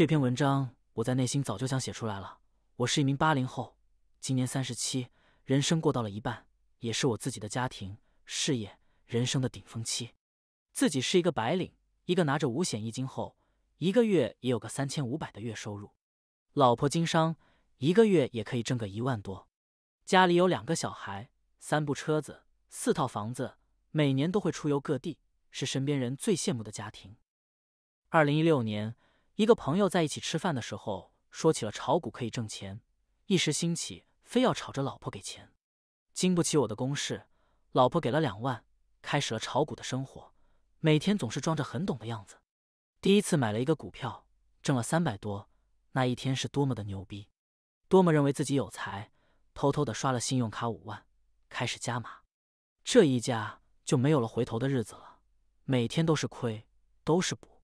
这篇文章我在内心早就想写出来了。我是一名八零后，今年三十七，人生过到了一半，也是我自己的家庭、事业、人生的顶峰期。自己是一个白领，一个拿着五险一金后，一个月也有个三千五百的月收入。老婆经商，一个月也可以挣个一万多。家里有两个小孩，三部车子，四套房子，每年都会出游各地，是身边人最羡慕的家庭。二零一六年。一个朋友在一起吃饭的时候说起了炒股可以挣钱，一时兴起非要吵着老婆给钱，经不起我的攻势，老婆给了两万，开始了炒股的生活，每天总是装着很懂的样子。第一次买了一个股票，挣了三百多，那一天是多么的牛逼，多么认为自己有才，偷偷的刷了信用卡五万，开始加码，这一家就没有了回头的日子了，每天都是亏，都是补，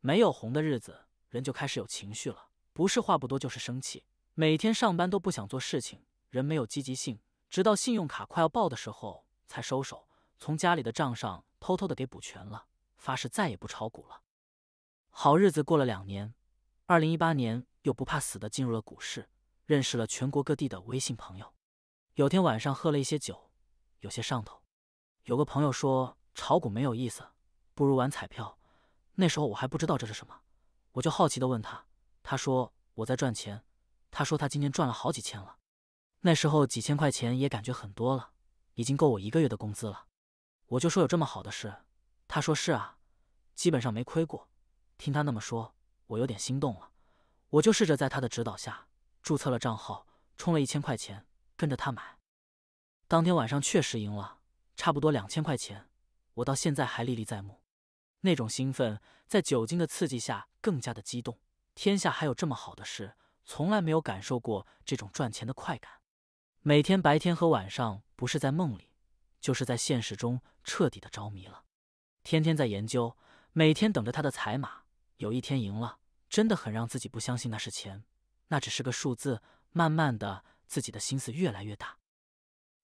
没有红的日子。人就开始有情绪了，不是话不多就是生气，每天上班都不想做事情，人没有积极性。直到信用卡快要爆的时候才收手，从家里的账上偷偷的给补全了，发誓再也不炒股了。好日子过了两年，二零一八年又不怕死的进入了股市，认识了全国各地的微信朋友。有天晚上喝了一些酒，有些上头。有个朋友说炒股没有意思，不如玩彩票。那时候我还不知道这是什么。我就好奇的问他，他说我在赚钱，他说他今天赚了好几千了，那时候几千块钱也感觉很多了，已经够我一个月的工资了。我就说有这么好的事，他说是啊，基本上没亏过。听他那么说，我有点心动了，我就试着在他的指导下注册了账号，充了一千块钱，跟着他买。当天晚上确实赢了，差不多两千块钱，我到现在还历历在目。那种兴奋在酒精的刺激下更加的激动。天下还有这么好的事，从来没有感受过这种赚钱的快感。每天白天和晚上，不是在梦里，就是在现实中，彻底的着迷了。天天在研究，每天等着他的彩马。有一天赢了，真的很让自己不相信那是钱，那只是个数字。慢慢的，自己的心思越来越大。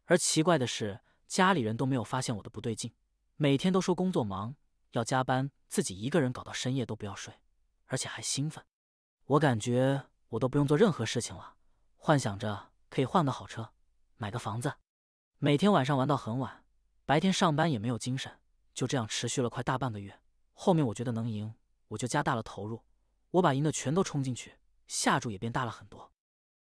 而奇怪的是，家里人都没有发现我的不对劲，每天都说工作忙。要加班，自己一个人搞到深夜都不要睡，而且还兴奋。我感觉我都不用做任何事情了，幻想着可以换个好车，买个房子。每天晚上玩到很晚，白天上班也没有精神。就这样持续了快大半个月。后面我觉得能赢，我就加大了投入，我把赢的全都冲进去，下注也变大了很多。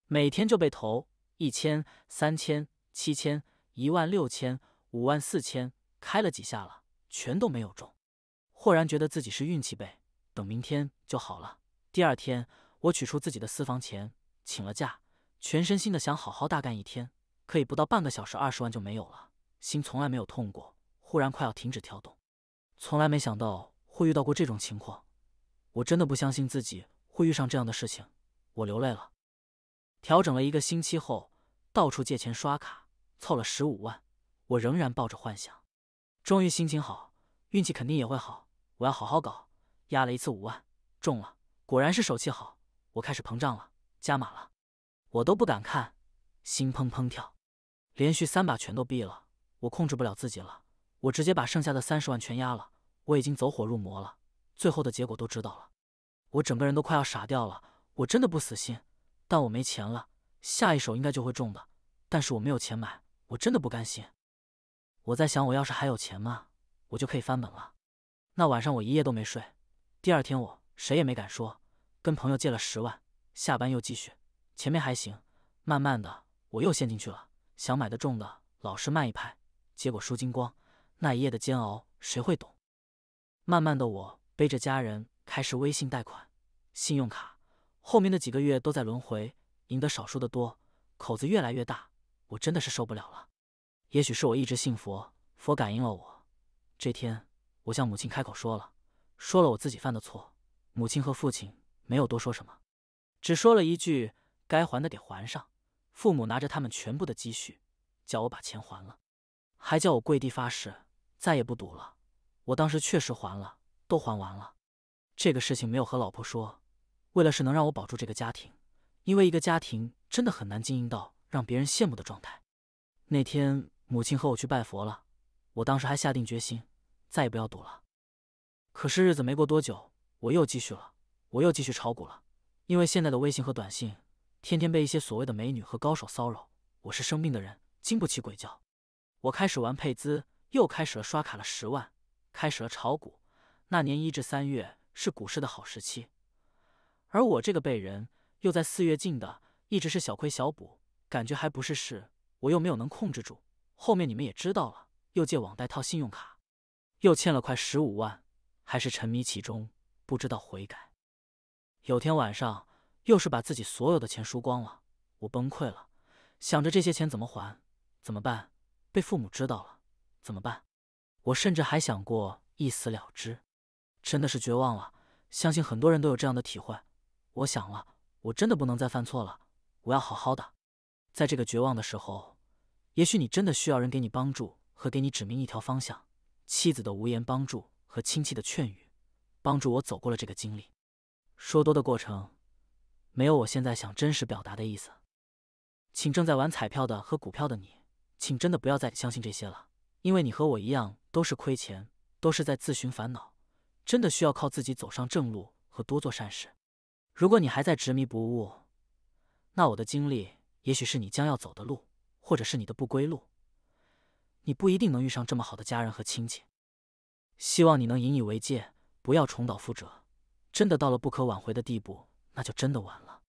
每天就被投一千、三千、七千、一万六千、五万四千，开了几下了，全都没有中。忽然觉得自己是运气背，等明天就好了。第二天，我取出自己的私房钱，请了假，全身心的想好好大干一天。可以不到半个小时，二十万就没有了，心从来没有痛过，忽然快要停止跳动。从来没想到会遇到过这种情况，我真的不相信自己会遇上这样的事情，我流泪了。调整了一个星期后，到处借钱刷卡，凑了十五万，我仍然抱着幻想，终于心情好，运气肯定也会好。我要好好搞，压了一次五万，中了，果然是手气好，我开始膨胀了，加码了，我都不敢看，心砰砰跳，连续三把全都毙了，我控制不了自己了，我直接把剩下的三十万全压了，我已经走火入魔了，最后的结果都知道了，我整个人都快要傻掉了，我真的不死心，但我没钱了，下一手应该就会中的，但是我没有钱买，我真的不甘心，我在想我要是还有钱吗？我就可以翻本了。那晚上我一夜都没睡，第二天我谁也没敢说，跟朋友借了十万，下班又继续，前面还行，慢慢的我又陷进去了，想买的重的，老是慢一拍，结果输精光，那一夜的煎熬谁会懂？慢慢的，我背着家人开始微信贷款、信用卡，后面的几个月都在轮回，赢得少输的多，口子越来越大，我真的是受不了了。也许是我一直信佛，佛感应了我，这天。我向母亲开口说了，说了我自己犯的错。母亲和父亲没有多说什么，只说了一句：“该还的给还上。”父母拿着他们全部的积蓄，叫我把钱还了，还叫我跪地发誓再也不赌了。我当时确实还了，都还完了。这个事情没有和老婆说，为了是能让我保住这个家庭，因为一个家庭真的很难经营到让别人羡慕的状态。那天母亲和我去拜佛了，我当时还下定决心。再也不要赌了。可是日子没过多久，我又继续了，我又继续炒股了。因为现在的微信和短信，天天被一些所谓的美女和高手骚扰。我是生病的人，经不起鬼叫。我开始玩配资，又开始了刷卡了十万，开始了炒股。那年一至三月是股市的好时期，而我这个被人又在四月进的，一直是小亏小补，感觉还不是事。我又没有能控制住，后面你们也知道了，又借网贷套信用卡。又欠了快十五万，还是沉迷其中，不知道悔改。有天晚上，又是把自己所有的钱输光了，我崩溃了，想着这些钱怎么还？怎么办？被父母知道了怎么办？我甚至还想过一死了之，真的是绝望了。相信很多人都有这样的体会。我想了，我真的不能再犯错了，我要好好的。在这个绝望的时候，也许你真的需要人给你帮助和给你指明一条方向。妻子的无言帮助和亲戚的劝语，帮助我走过了这个经历。说多的过程，没有我现在想真实表达的意思。请正在玩彩票的和股票的你，请真的不要再相信这些了，因为你和我一样都是亏钱，都是在自寻烦恼。真的需要靠自己走上正路和多做善事。如果你还在执迷不悟，那我的经历也许是你将要走的路，或者是你的不归路。你不一定能遇上这么好的家人和亲戚，希望你能引以为戒，不要重蹈覆辙。真的到了不可挽回的地步，那就真的完了。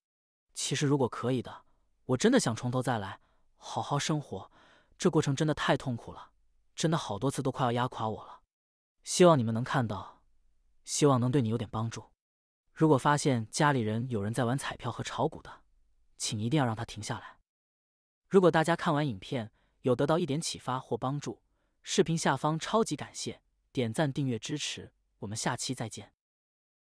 其实如果可以的，我真的想从头再来，好好生活。这过程真的太痛苦了，真的好多次都快要压垮我了。希望你们能看到，希望能对你有点帮助。如果发现家里人有人在玩彩票和炒股的，请一定要让他停下来。如果大家看完影片，有得到一点启发或帮助，视频下方超级感谢点赞订阅支持，我们下期再见。